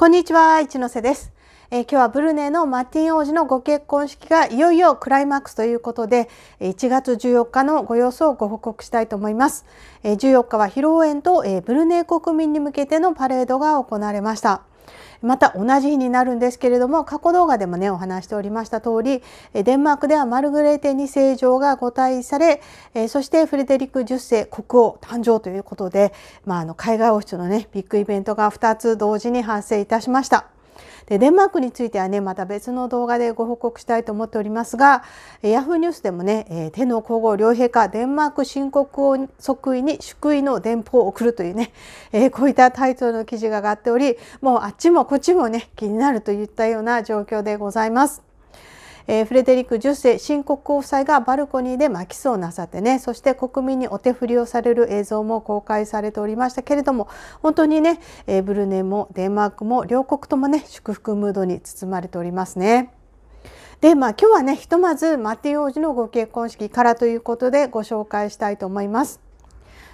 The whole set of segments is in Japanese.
こんにちは、一ノ瀬です。えー、今日はブルネのマティン王子のご結婚式がいよいよクライマックスということで、1月14日のご様子をご報告したいと思います。え14日は披露宴と、えー、ブルネ国民に向けてのパレードが行われました。また同じ日になるんですけれども過去動画でもねお話しておりました通りデンマークではマルグレーテ2世女がご退されそしてフレデリック10世国王誕生ということで、まあ、あの海外王室のねビッグイベントが2つ同時に発生いたしました。でデンマークについてはねまた別の動画でご報告したいと思っておりますがヤフーニュースでもね、えー、天皇皇后両陛下デンマーク新国王即位に祝意の電報を送るというね、えー、こういったタイトルの記事が上がっておりもうあっちもこっちもね気になるといったような状況でございます。えー、フレデリック10世新国王夫妻がバルコニーで巻きそうなさってねそして国民にお手振りをされる映像も公開されておりましたけれども本当にね、えー、ブルネもデンマークも両国ともね祝福ムードに包まれておりますね。でまあ今日はねひとまずマティ王子のご結婚式からということでご紹介したいと思います。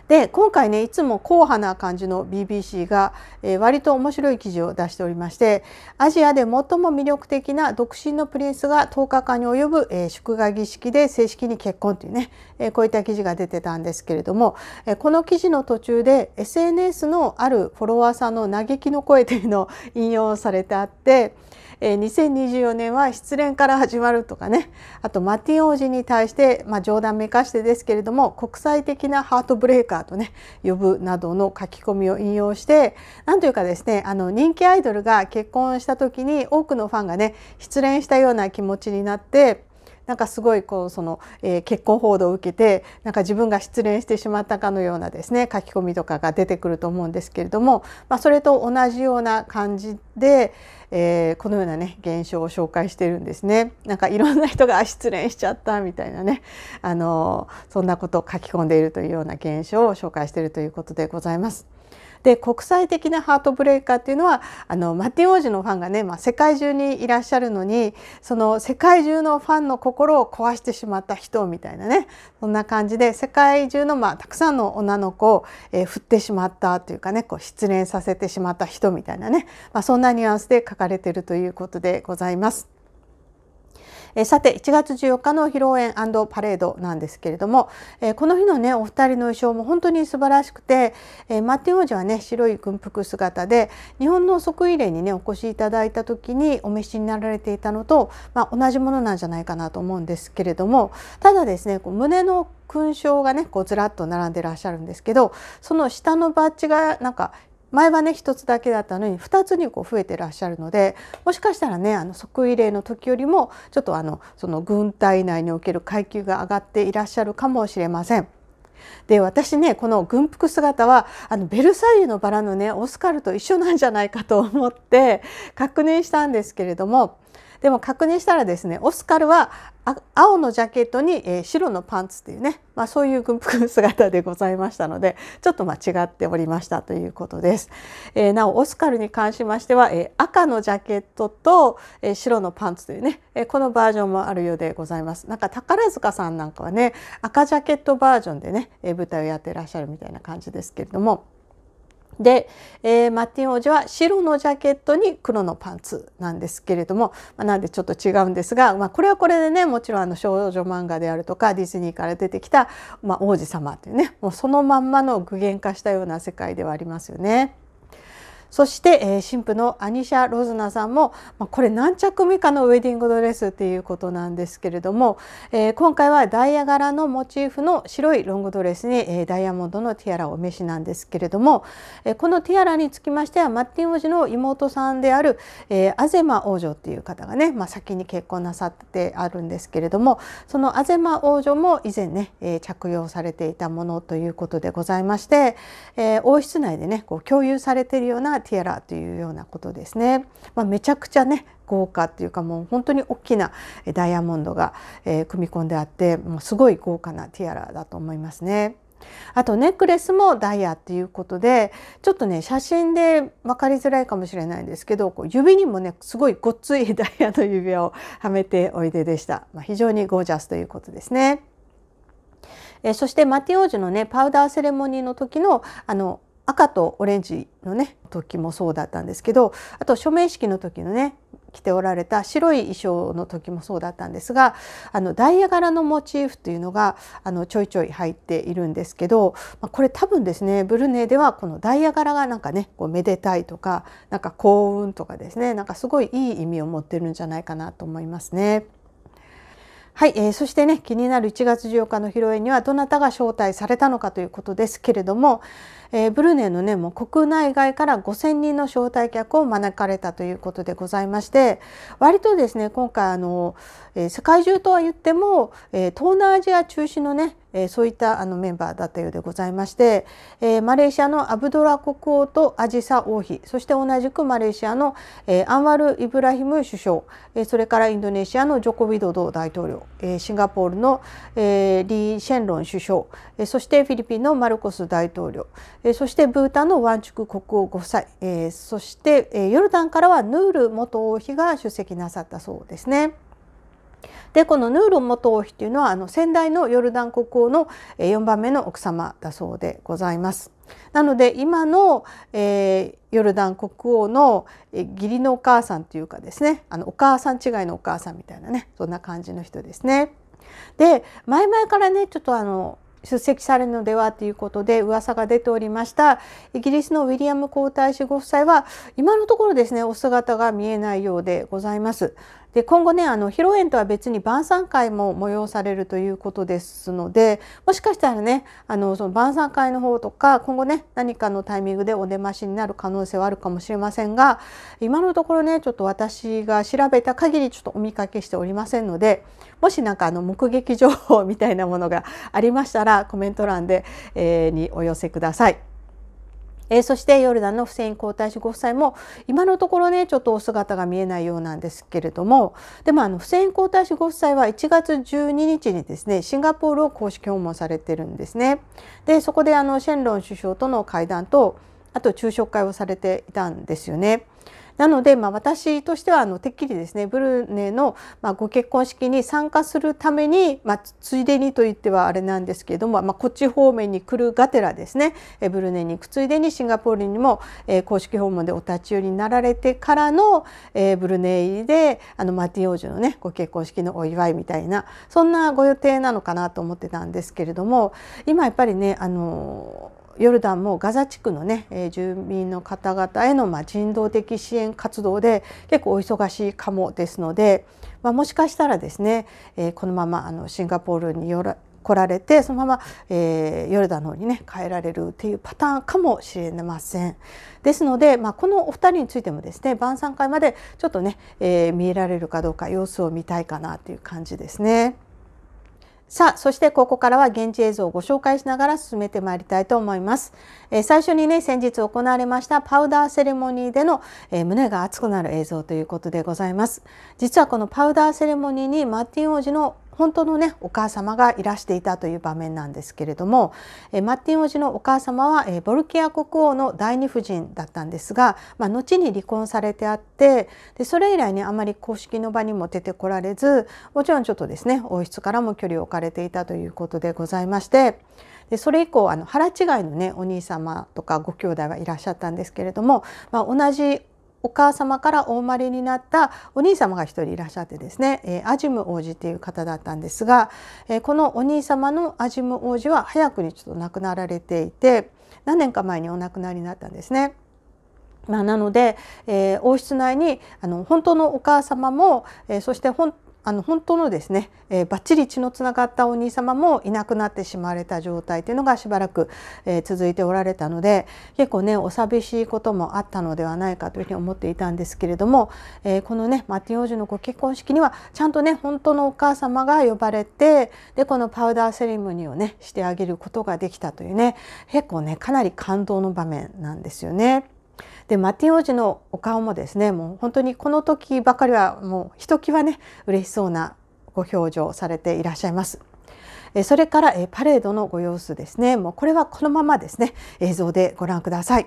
で今回ねいつも硬派な感じの BBC が、えー、割と面白い記事を出しておりましてアジアで最も魅力的な独身のプリンスが10日間に及ぶ、えー、祝賀儀式で正式に結婚というね、えー、こういった記事が出てたんですけれども、えー、この記事の途中で SNS のあるフォロワーさんの嘆きの声というのを引用されてあって。えー、2024年は失恋から始まるとかねあとマティン王子に対して、まあ、冗談めかしてですけれども国際的なハートブレーカーカーとね呼ぶなどの書き込みを引用して何というかですねあの人気アイドルが結婚した時に多くのファンがね失恋したような気持ちになってなんかすごいこうその、えー、結婚報道を受けてなんか自分が失恋してしまったかのようなですね書き込みとかが出てくると思うんですけれども、まあ、それと同じような感じで、えー、このようなね現象を紹介してるんですね。なんかいろんな人が失恋しちゃったみたいなねあのそんなことを書き込んでいるというような現象を紹介しているということでございます。で国際的なハートブレイカーっていうのはあのマッティン王子のファンがね、まあ、世界中にいらっしゃるのにその世界中のファンの心を壊してしまった人みたいなねそんな感じで世界中の、まあ、たくさんの女の子を、えー、振ってしまったというかねこう失恋させてしまった人みたいなね、まあ、そんなニュアンスで書かれているということでございます。えさて1月14日の披露宴パレードなんですけれども、えこの日のねお二人の衣装も本当に素晴らしくて、えマッティン王子はね白い軍服姿で日本の即位礼にねお越しいただいた時にお召しになられていたのと、まあ、同じものなんじゃないかなと思うんですけれどもただですねこう胸の勲章がねこうずらっと並んでらっしゃるんですけどその下のバッジがなんか前はね一つだけだったのに二つにこう増えてらっしゃるのでもしかしたらねあの即位礼の時よりもちょっとあのその軍隊内における階級が上がっていらっしゃるかもしれません。で私ねこの軍服姿はあのベルサイユのバラのねオスカルと一緒なんじゃないかと思って確認したんですけれどもでも確認したらですねオスカルは青のジャケットに、え白のパンツっていうね、まあ、そういう軍服姿でございましたのでちょっと間違っておりましたということです。えー、なおオスカルに関しましては、えー、赤のジャケットと、え白のパンツというね、えこのバージョンもあるようでございます。なんか宝塚さんなんかはね赤ジャケットバージョンでね、え舞台をやってらっしゃるみたいな感じですけれども。で、えー、マッティン王子は白のジャケットに黒のパンツなんですけれども、まあ、なんでちょっと違うんですが、まあ、これはこれでねもちろんあの少女漫画であるとかディズニーから出てきた、まあ、王子様っていうねもうそのまんまの具現化したような世界ではありますよね。そして、えー、神のアニシャ・ロズナさんも、まあ、これ何着目かのウェディングドレスっていうことなんですけれども、えー、今回はダイヤ柄のモチーフの白いロングドレスに、えー、ダイヤモンドのティアラをお召しなんですけれども、えー、このティアラにつきましてはマッティン王子の妹さんである、えー、アゼマ王女っていう方がね、まあ、先に結婚なさってあるんですけれどもそのアゼマ王女も以前ね、えー、着用されていたものということでございまして、えー、王室内でねこう共有されているようなティエラというようなことですね。まあ、めちゃくちゃね豪華っていうかもう本当に大きなダイヤモンドが、え組み込んであってもうすごい豪華なティアラだと思いますね。あとネックレスもダイヤっていうことでちょっとね写真で分かりづらいかもしれないんですけどこう指にもねすごいごっついダイヤの指輪をはめておいででした、まあ、非常にゴージャスということですね。えそしてマティオージュのねパウダーセレモニーの時のあの赤とオレンジのね時もそうだったんですけどあと署名式の時のね着ておられた白い衣装の時もそうだったんですがあのダイヤ柄のモチーフというのがあのちょいちょい入っているんですけど、まこれ多分ですねブルネイではこのダイヤ柄がなんかねこうめでたいとかなんか幸運とかですねなんかすごいいい意味を持ってるんじゃないかなと思いますね。はい、えー、そしてね気になる1月14日の披露宴にはどなたが招待されたのかということですけれども、えー、ブルネイのねもう国内外から5,000人の招待客を招かれたということでございまして割とですね今回あの、えー、世界中とは言っても、えー、東南アジア中心のね、えそういったあのメンバーだったようでございまして、えマレーシアのアブドラ国王とアジサ王妃そして同じくマレーシアの、えアンワル・イブラヒム首相、えそれからインドネシアのジョコビドド大統領、えシンガポールの、えリー・シェンロン首相、えそしてフィリピンのマルコス大統領、えそしてブータンのワンチュク国王ご夫妻、えそして、えヨルダンからはヌール元王妃が出席なさったそうですね。でこのヌーロン元王妃というのはあの先代のヨルダン国王の4番目の奥様だそうでございます。なので今の、えー、ヨルダン国王の、え義理のお母さんというかですねあのお母さん違いのお母さんみたいなねそんな感じの人ですね。で前々からねちょっとあの出席されるのではということで噂が出ておりましたイギリスのウィリアム皇太子ご夫妻は今のところですねお姿が見えないようでございます。で今後ねあの披露宴とは別に晩餐会も催されるということですのでもしかしたらねあのその晩餐会の方とか今後ね何かのタイミングでお出ましになる可能性はあるかもしれませんが今のところねちょっと私が調べた限りちょっとお見かけしておりませんのでもし何かあの目撃情報みたいなものがありましたらコメント欄で、えー、にお寄せください。えー、そしてヨルダンのフセイン皇太子ご夫妻も今のところねちょっとお姿が見えないようなんですけれどもでもあのフセイン皇太子ご夫妻は1月12日にですねシンガポールを公式訪問されてるんですね。でそこであのシェンロン首相との会談とあと昼食会をされていたんですよね。なので、まあ、私としてはあのてっきりですねブルネの、まあ、ご結婚式に参加するために、まあ、ついでにと言ってはあれなんですけれども、まあ、こっち方面に来るがてらですねブルネに行くついでにシンガポールにも、えー、公式訪問でお立ち寄りになられてからの、えー、ブルネ入りであのマティ王女のねご結婚式のお祝いみたいなそんなご予定なのかなと思ってたんですけれども今やっぱりねあのヨルダンもガザ地区のね、え住民の方々へのま人道的支援活動で結構お忙しいかもですので、まあ、もしかしたらですね、えこのままあのシンガポールに来られてそのまま、えー、ヨルダンの方にね変えられるっていうパターンかもしれません。ですので、まあ、このお二人についてもですね晩餐会までちょっとね、えー、見えられるかどうか様子を見たいかなという感じですね。さあ、そしてここからは現地映像をご紹介しながら進めてまいりたいと思います。えー、最初にね、先日行われましたパウダーセレモニーでの、えー、胸が熱くなる映像ということでございます。実はこのパウダーセレモニーにマッティン王子の本当のねお母様がいらしていたという場面なんですけれども、えマッティン王子のお母様は、えボルキア国王の第二夫人だったんですが、まあ、後に離婚されてあってでそれ以来ねあまり公式の場にも出てこられずもちろんちょっとですね王室からも距離を置かれていたということでございまして。でそれ以降あの腹違いのねお兄様とかご兄弟はいらっしゃったんですけれども、まあ、同じお母様からお生まれになったお兄様が一人いらっしゃってですね、えー、アジム王子っていう方だったんですが、えー、このお兄様のアジム王子は早くにちょっと亡くなられていて何年か前にお亡くなりになったんですね。まあ、なので、えー、王室内にあの本当のお母様も、えー、そして本あの本当のですね、えー、ばっちり血のつながったお兄様もいなくなってしまわれた状態というのがしばらく、えー、続いておられたので結構ねお寂しいこともあったのではないかというふうに思っていたんですけれども、えー、このねマティ王子のご結婚式にはちゃんとね本当のお母様が呼ばれてでこのパウダーセレモニーをねしてあげることができたというね結構ねかなり感動の場面なんですよね。でマティ王子のお顔もですねもう本当にこの時ばかりはもうひときわね嬉しそうなご表情をされていらっしゃいます。それからパレードのご様子ですねもうこれはこのままですね映像でご覧ください。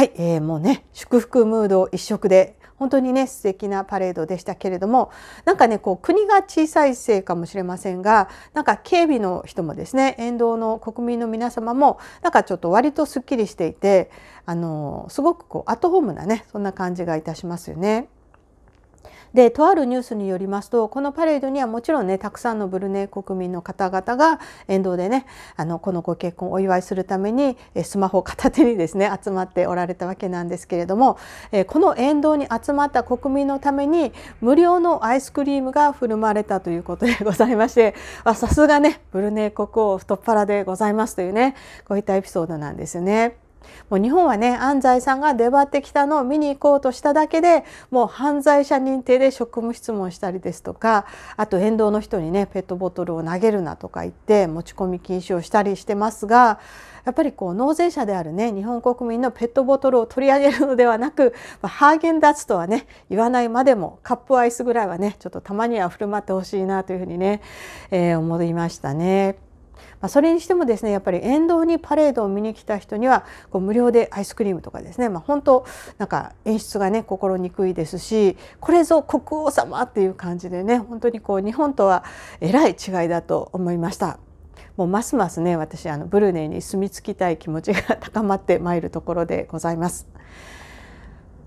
はい、えー、もうね祝福ムード一色で本当にね素敵なパレードでしたけれどもなんかねこう国が小さいせいかもしれませんがなんか警備の人もですね沿道の国民の皆様もなんかちょっと割とすっきりしていてあのすごくこうアットホームなねそんな感じがいたしますよね。でとあるニュースによりますとこのパレードにはもちろんねたくさんのブルネイ国民の方々が沿道でねあのこのご結婚をお祝いするためにスマホを片手にですね集まっておられたわけなんですけれどもこの沿道に集まった国民のために無料のアイスクリームが振る舞われたということでございましてさすがねブルネイ国王太っ腹でございますというねこういったエピソードなんですよね。もう日本はね安西さんが出張ってきたのを見に行こうとしただけでもう犯罪者認定で職務質問したりですとかあと沿道の人にねペットボトルを投げるなとか言って持ち込み禁止をしたりしてますがやっぱりこう納税者であるね日本国民のペットボトルを取り上げるのではなく、まあ、ハーゲンダッツとはね言わないまでもカップアイスぐらいはねちょっとたまには振る舞ってほしいなというふうにね、えー、思いましたね。まあ、それにしてもですねやっぱり沿道にパレードを見に来た人にはこう無料でアイスクリームとかですね、まあ、本当なんか演出がね心にくいですしこれぞ国王様っていう感じでね本当にこう日本とはえらい違いだと思いました。もうますますね私あのブルネイに住み着きたい気持ちが高まってまいるところでございます。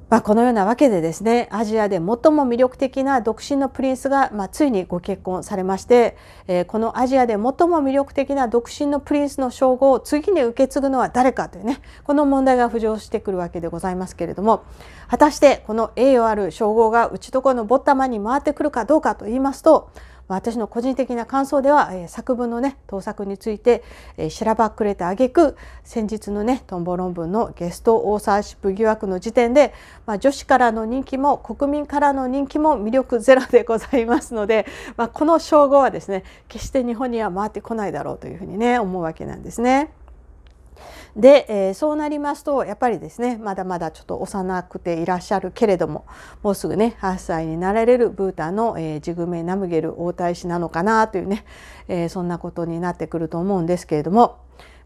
まあ、このようなわけでですねアジアで最も魅力的な独身のプリンスが、まあ、ついにご結婚されまして、えー、このアジアで最も魅力的な独身のプリンスの称号を次に受け継ぐのは誰かというねこの問題が浮上してくるわけでございますけれども果たしてこの栄誉ある称号がうちとこのぼったまに回ってくるかどうかと言いますと私の個人的な感想では、えー、作文のね盗作について、えー、しらばっくれたげ句先日のねトンボ論文のゲストオーサーシップ疑惑の時点で、まあ、女子からの人気も国民からの人気も魅力ゼロでございますので、まあ、この称号はですね決して日本には回ってこないだろうというふうにね思うわけなんですね。で、えー、そうなりますとやっぱりですねまだまだちょっと幼くていらっしゃるけれどももうすぐね8歳になられるブータンの、えー、ジグメ・ナムゲル王太子なのかなというね、えー、そんなことになってくると思うんですけれども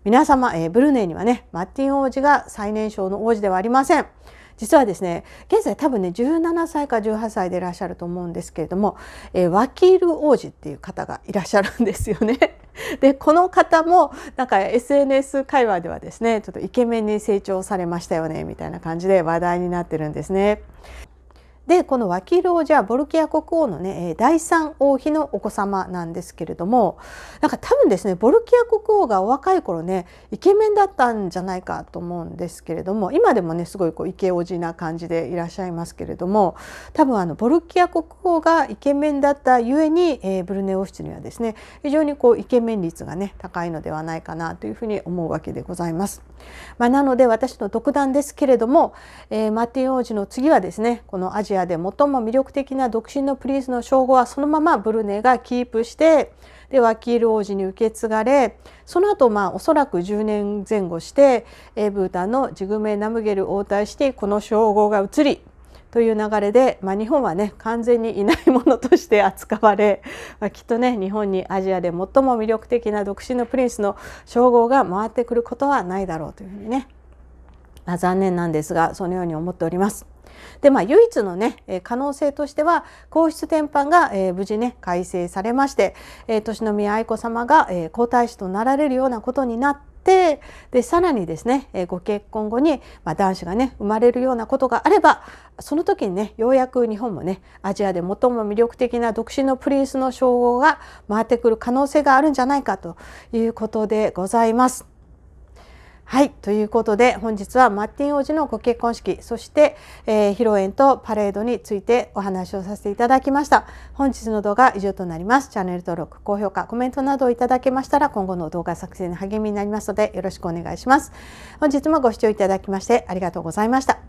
皆様、えー、ブルネイにはねマッティン王子が最年少の王子ではありません。実はですね現在多分ね17歳か18歳でいらっしゃると思うんですけれども、えー、ワキール王子っていう方がいらっしゃるんですよね。でこの方もなんか SNS 会話ではですねちょっとイケメンに成長されましたよねみたいな感じで話題になってるんですね。でこのワキロージャボルキア国王のね第三王妃のお子様なんですけれどもなんか多分ですねボルキア国王がお若い頃ねイケメンだったんじゃないかと思うんですけれども今でもねすごいこうイケおじな感じでいらっしゃいますけれども多分あのボルキア国王がイケメンだったゆえに、えー、ブルネ王室にはですね非常にこうイケメン率がね高いのではないかなというふうに思うわけでございます。まあ、なので私の独断ですけれども、えー、マティ王子の次はですねこのアジアアで最も魅力的な独身のプリンスの称号はそのままブルネがキープしてでワキール王子に受け継がれその後まあおそらく10年前後してエブータのジグメ・ナムゲル応対してこの称号が移りという流れで、まあ、日本はね完全にいないものとして扱われ、まあ、きっとね日本にアジアで最も魅力的な独身のプリンスの称号が回ってくることはないだろうというふうにね、まあ、残念なんですがそのように思っております。で、まあ、唯一のね、可能性としては、皇室転範が、えー、無事ね、改正されまして、えー、年宮愛子さまが、えー、皇太子となられるようなことになって、でさらにですね、えー、ご結婚後に、まあ、男子がね生まれるようなことがあればその時にねようやく日本もねアジアで最も魅力的な独身のプリンスの称号が回ってくる可能性があるんじゃないかということでございます。はいということで本日はマッティン王子のご結婚式そして、えー、披露宴とパレードについてお話をさせていただきました本日の動画は以上となりますチャンネル登録高評価コメントなどいただけましたら今後の動画作成の励みになりますのでよろしくお願いします本日もご視聴いただきましてありがとうございました